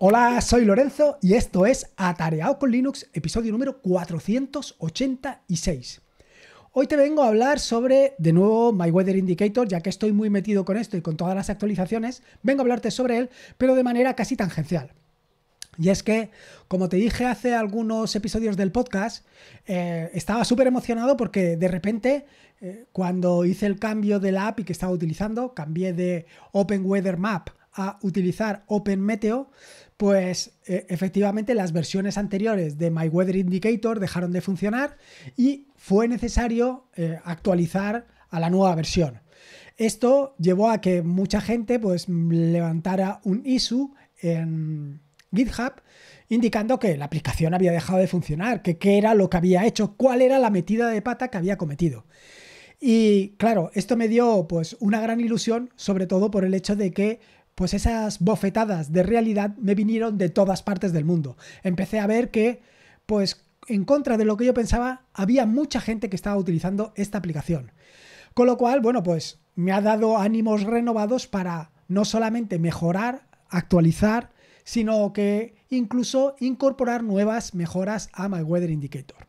Hola, soy Lorenzo y esto es Atareado con Linux, episodio número 486. Hoy te vengo a hablar sobre, de nuevo, My Weather Indicator, ya que estoy muy metido con esto y con todas las actualizaciones, vengo a hablarte sobre él, pero de manera casi tangencial. Y es que, como te dije hace algunos episodios del podcast, eh, estaba súper emocionado porque de repente, eh, cuando hice el cambio de la API que estaba utilizando, cambié de Open Weather Map a utilizar Open Meteo, pues e, efectivamente las versiones anteriores de My Weather Indicator dejaron de funcionar y fue necesario eh, actualizar a la nueva versión. Esto llevó a que mucha gente pues levantara un issue en GitHub indicando que la aplicación había dejado de funcionar, que qué era lo que había hecho, cuál era la metida de pata que había cometido. Y claro, esto me dio pues una gran ilusión, sobre todo por el hecho de que pues esas bofetadas de realidad me vinieron de todas partes del mundo. Empecé a ver que, pues en contra de lo que yo pensaba, había mucha gente que estaba utilizando esta aplicación. Con lo cual, bueno, pues me ha dado ánimos renovados para no solamente mejorar, actualizar, sino que incluso incorporar nuevas mejoras a My Weather Indicator.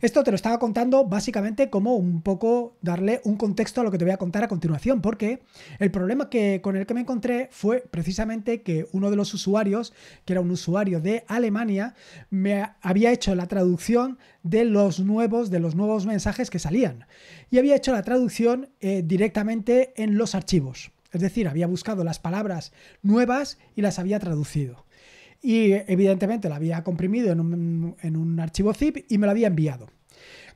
Esto te lo estaba contando básicamente como un poco darle un contexto a lo que te voy a contar a continuación, porque el problema que, con el que me encontré fue precisamente que uno de los usuarios, que era un usuario de Alemania, me había hecho la traducción de los nuevos, de los nuevos mensajes que salían. Y había hecho la traducción eh, directamente en los archivos. Es decir, había buscado las palabras nuevas y las había traducido y evidentemente la había comprimido en un, archivo zip y me lo había enviado.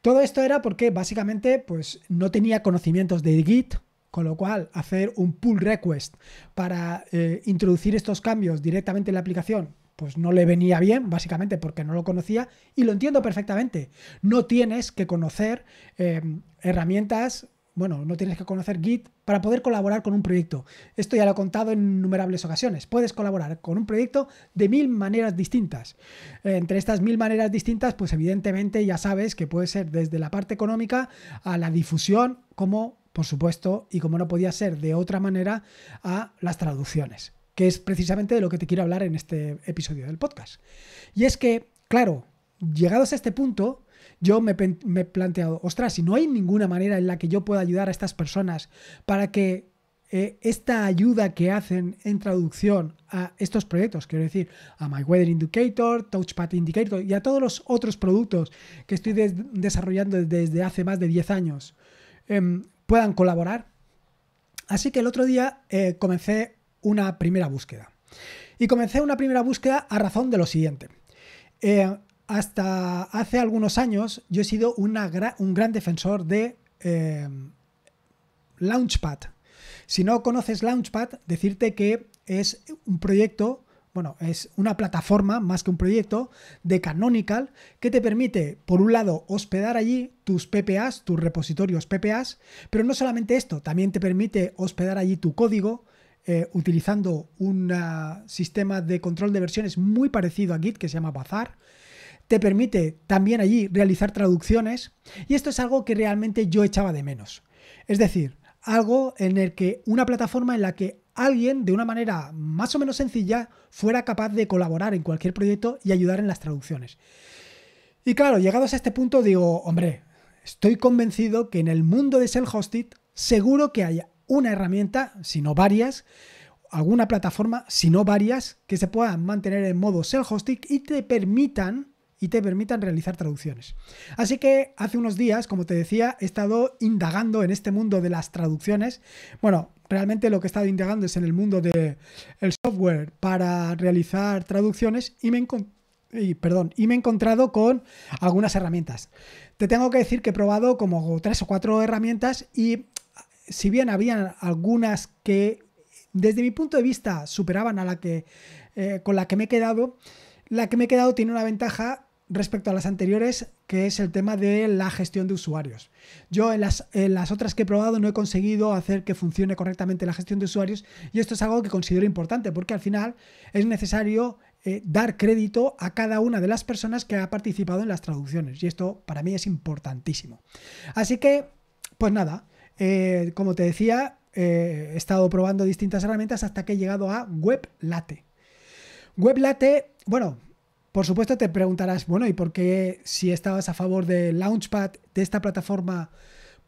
Todo esto era porque básicamente pues, no tenía conocimientos de Git, con lo cual, hacer un pull request para eh, introducir estos cambios directamente en la aplicación, pues no le venía bien, básicamente porque no lo conocía y lo entiendo perfectamente. No tienes que conocer eh, herramientas bueno, no tienes que conocer Git para poder colaborar con un proyecto. Esto ya lo he contado en innumerables ocasiones. Puedes colaborar con un proyecto de mil maneras distintas. Entre estas mil maneras distintas, pues evidentemente ya sabes que puede ser desde la parte económica a la difusión, como por supuesto, y como no podía ser de otra manera, a las traducciones, que es precisamente de lo que te quiero hablar en este episodio del podcast. Y es que, claro, llegados a este punto, yo me, he planteado, ostras, si no hay ninguna manera en la que yo pueda ayudar a estas personas para que eh, esta ayuda que hacen en traducción a estos proyectos, quiero decir, a My Weather Indicator, Touchpad Indicator y a todos los otros productos que estoy desarrollando desde hace más de 10 años, em, puedan colaborar. Así que el otro día eh, comencé una primera búsqueda. Y comencé una primera búsqueda a razón de lo siguiente. Eh, hasta hace algunos años yo he sido un gran defensor de eh, Launchpad. Si no conoces Launchpad, decirte que es un proyecto, bueno, es una plataforma más que un proyecto de Canonical que te permite, por un lado, hospedar allí tus PPAs, tus repositorios PPAs, pero no solamente esto, también te permite hospedar allí tu código, eh, utilizando un ah, sistema de control de versiones muy parecido a Git que se llama Bazaar te permite también allí realizar traducciones y esto es algo que realmente yo echaba de menos. Es decir, algo en el que una plataforma en la que alguien de una manera más o menos sencilla fuera capaz de colaborar en cualquier proyecto y ayudar en las traducciones. Y claro, llegados a este punto digo, hombre, estoy convencido que en el mundo de self-hosted seguro que hay una herramienta, si no varias, alguna plataforma, si no varias, que se puedan mantener en modo self-hosted y te permitan y te permitan realizar traducciones. Así que hace unos días, como te decía, he estado indagando en este mundo de las traducciones. Bueno, realmente lo que he estado indagando es en el mundo del el software para realizar traducciones y me me he encontrado con algunas herramientas. Te tengo que decir que he probado como tres o cuatro herramientas y si bien había algunas que desde mi punto de vista superaban a la que eh, con la que me he quedado, la que me he quedado tiene una ventaja respecto a las anteriores, que es el tema de la gestión de usuarios. Yo en las, otras que he probado no he conseguido hacer que funcione correctamente la gestión de usuarios y esto es algo que considero importante porque al final es necesario eh, dar crédito a cada una de las personas que ha participado en las traducciones y esto para mí es importantísimo. Así que, pues nada, eh, como te decía, eh, he estado probando distintas herramientas hasta que he llegado a WebLate. WebLate, bueno, por supuesto te preguntarás, bueno, ¿y por qué si estabas a favor de Launchpad, de esta plataforma,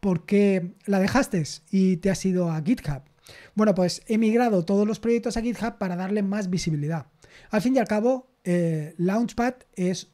por qué la dejaste y te has ido a GitHub? Bueno, pues he migrado todos los proyectos a GitHub para darle más visibilidad. Al fin y al cabo, eh, Launchpad es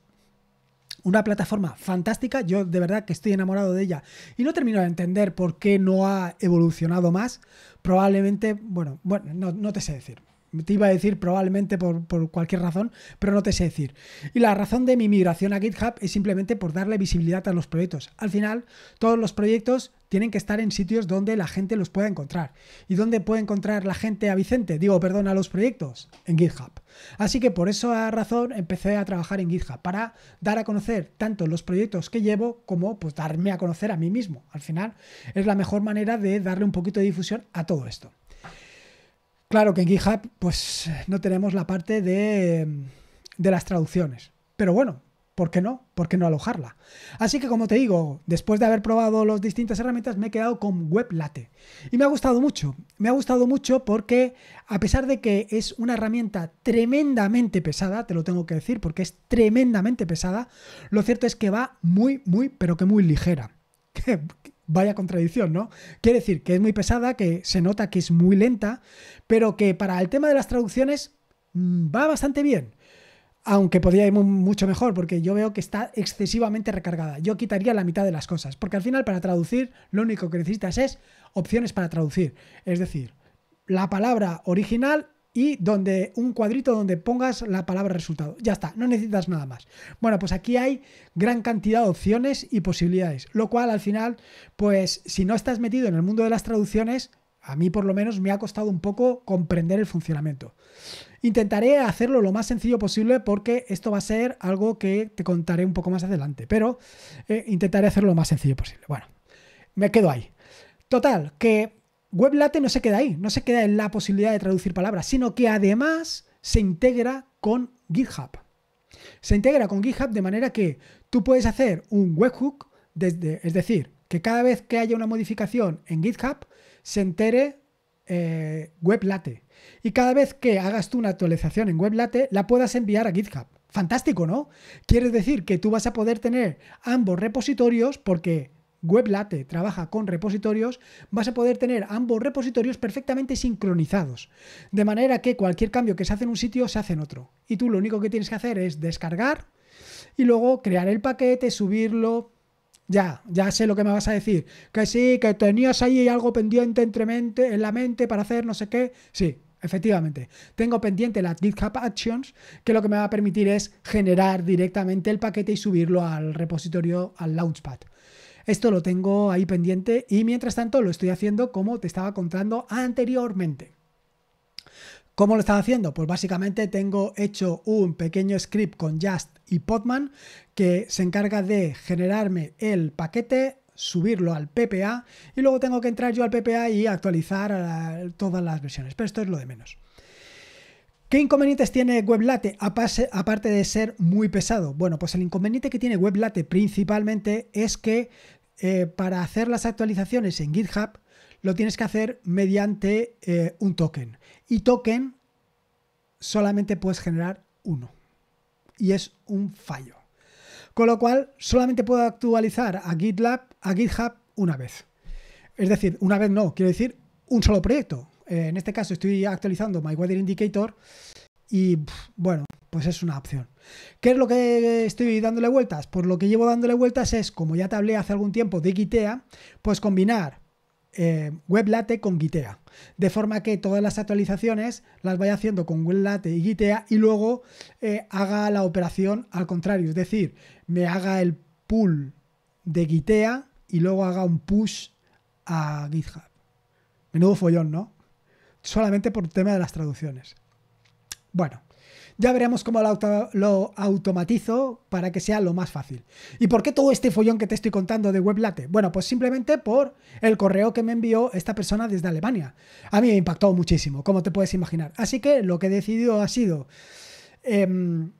una plataforma fantástica, yo de verdad que estoy enamorado de ella y no termino de entender por qué no ha evolucionado más. Probablemente, bueno, bueno, no te sé decir te iba a decir probablemente por, cualquier razón, pero no te sé decir. Y la razón de mi migración a GitHub es simplemente por darle visibilidad a los proyectos. Al final, todos los proyectos tienen que estar en sitios donde la gente los pueda encontrar. ¿Y dónde puede encontrar la gente a Vicente? Digo, perdón, a los proyectos, en GitHub. Así que por esa razón empecé a trabajar en GitHub, para dar a conocer tanto los proyectos que llevo como pues darme a conocer a mí mismo. Al final es la mejor manera de darle un poquito de difusión a todo esto. Claro que en GitHub pues no tenemos la parte de, las traducciones. Pero bueno, ¿por qué no? ¿Por qué no alojarla? Así que como te digo, después de haber probado las distintas herramientas me he quedado con WebLate. Y me ha gustado mucho. Me ha gustado mucho porque a pesar de que es una herramienta tremendamente pesada, te lo tengo que decir porque es tremendamente pesada, lo cierto es que va muy, muy, pero que muy ligera. Vaya contradicción, ¿no? Quiere decir que es muy pesada, que se nota que es muy lenta, pero que para el tema de las traducciones mm, va bastante bien. Aunque podría ir mucho mejor, porque yo veo que está excesivamente recargada. Yo quitaría la mitad de las cosas, porque al final para traducir lo único que necesitas es opciones para traducir. Es decir, la palabra original y donde un cuadrito donde pongas la palabra resultado. Ya está, no necesitas nada más. Bueno, pues aquí hay gran cantidad de opciones y posibilidades, lo cual al final, pues si no estás metido en el mundo de las traducciones, a mí por lo menos me ha costado un poco comprender el funcionamiento. Intentaré hacerlo lo más sencillo posible porque esto va a ser algo que te contaré un poco más adelante, pero eh, intentaré hacerlo lo más sencillo posible. Bueno, me quedo ahí. Total, que WebLate no se queda ahí, no se queda en la posibilidad de traducir palabras, sino que además se integra con GitHub. Se integra con GitHub de manera que tú puedes hacer un webhook, desde, es decir, que cada vez que haya una modificación en GitHub se entere eh, WebLate. Y cada vez que hagas tú una actualización en WebLate, la puedas enviar a GitHub. Fantástico, ¿no? Quiere decir que tú vas a poder tener ambos repositorios porque WebLate trabaja con repositorios, vas a poder tener ambos repositorios perfectamente sincronizados. De manera que cualquier cambio que se hace en un sitio se hace en otro. Y tú lo único que tienes que hacer es descargar y luego crear el paquete, subirlo. Ya, ya sé lo que me vas a decir. Que sí, que tenías ahí algo pendiente entre mente, en la mente para hacer no sé qué. Sí, efectivamente. Tengo pendiente la GitHub Actions, que lo que me va a permitir es generar directamente el paquete y subirlo al repositorio, al Launchpad. Esto lo tengo ahí pendiente y mientras tanto lo estoy haciendo como te estaba contando anteriormente. ¿Cómo lo estaba haciendo? Pues básicamente tengo hecho un pequeño script con Just y Podman que se encarga de generarme el paquete, subirlo al PPA y luego tengo que entrar yo al PPA y actualizar eh, todas las versiones. Pero esto es lo de menos. ¿Qué inconvenientes tiene WebLate aparte de ser muy pesado? Bueno, pues el inconveniente que tiene WebLate principalmente es que eh, para hacer las actualizaciones en GitHub lo tienes que hacer mediante eh, un token. Y token solamente puedes generar uno. Y es un fallo. Con lo cual, solamente puedo actualizar a GitLab, a GitHub una vez. Es decir, una vez no, quiero decir un solo proyecto. Eh, en este caso estoy actualizando My Weather Indicator y bueno, pues es una opción. ¿Qué es lo que estoy dándole vueltas? Por pues lo que llevo dándole vueltas es, como ya te hablé hace algún tiempo de Gitea, pues combinar eh, WebLate con Gitea. De forma que todas las actualizaciones las vaya haciendo con WebLate y Gitea y luego eh, haga la operación al contrario. Es decir, me haga el pull de Gitea y luego haga un push a GitHub. Menudo follón, ¿no? solamente por el tema de las traducciones. Bueno, ya veremos cómo lo, automatizo para que sea lo más fácil. ¿Y por qué todo este follón que te estoy contando de Weblate? Bueno, pues simplemente por el correo que me envió esta persona desde Alemania. A mí me impactado muchísimo, como te puedes imaginar. Así que lo que he decidido ha sido... Em,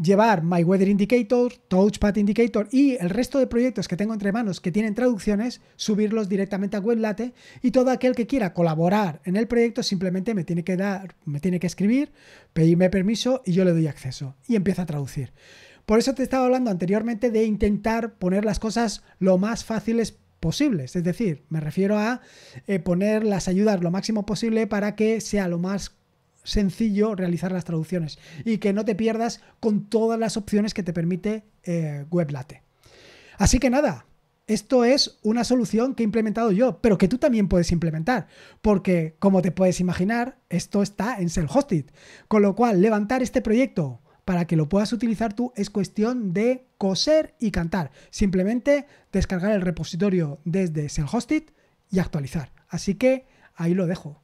llevar My Weather Indicator, Touchpad Indicator y el resto de proyectos que tengo entre manos que tienen traducciones, subirlos directamente a WebLate y todo aquel que quiera colaborar en el proyecto simplemente me tiene que dar, me tiene que escribir, pedirme permiso y yo le doy acceso y empieza a traducir. Por eso te estaba hablando anteriormente de intentar poner las cosas lo más fáciles posibles, es decir, me refiero a eh, poner las ayudas lo máximo posible para que sea lo más sencillo realizar las traducciones y que no te pierdas con todas las opciones que te permite eh, WebLate. Así que nada, esto es una solución que he implementado yo, pero que tú también puedes implementar, porque como te puedes imaginar, esto está en self-hosted, con lo cual levantar este proyecto para que lo puedas utilizar tú es cuestión de coser y cantar. Simplemente descargar el repositorio desde self-hosted y actualizar. Así que ahí lo dejo.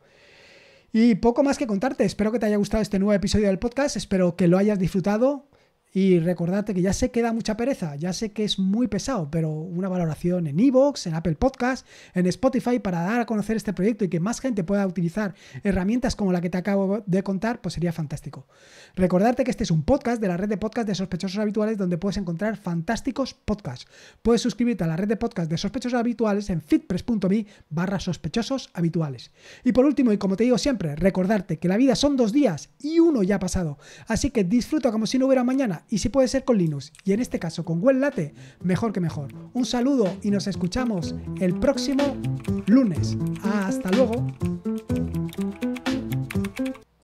Y poco más que contarte. Espero que te haya gustado este nuevo episodio del podcast. Espero que lo hayas disfrutado. Y recordarte que ya sé que da mucha pereza, ya sé que es muy pesado, pero una valoración en Evox, en Apple Podcast, en Spotify para dar a conocer este proyecto y que más gente pueda utilizar herramientas como la que te acabo de contar, pues sería fantástico. Recordarte que este es un podcast de la red de podcast de sospechosos habituales donde puedes encontrar fantásticos podcasts. Puedes suscribirte a la red de podcast de sospechosos habituales en fitpress.me barra sospechosos habituales. Y por último, y como te digo siempre, recordarte que la vida son dos días y uno ya ha pasado. Así que disfruta como si no hubiera mañana y si puede ser con Linux, y en este caso con Wellate mejor que mejor. Un saludo y nos escuchamos el próximo lunes. Hasta luego.